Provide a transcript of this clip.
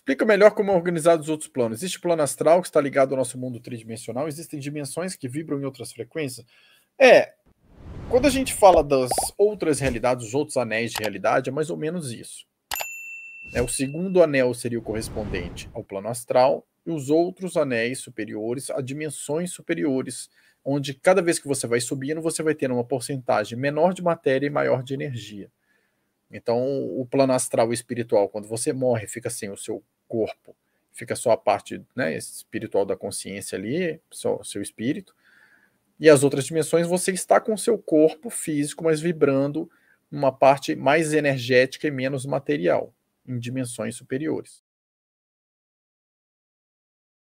Explica melhor como é organizado os outros planos. Existe o plano astral, que está ligado ao nosso mundo tridimensional, existem dimensões que vibram em outras frequências. É, quando a gente fala das outras realidades, os outros anéis de realidade, é mais ou menos isso. É, o segundo anel seria o correspondente ao plano astral, e os outros anéis superiores a dimensões superiores, onde cada vez que você vai subindo, você vai tendo uma porcentagem menor de matéria e maior de energia. Então, o plano astral espiritual, quando você morre, fica sem o seu corpo, fica só a parte né, espiritual da consciência ali, só seu espírito. E as outras dimensões, você está com o seu corpo físico, mas vibrando uma parte mais energética e menos material, em dimensões superiores.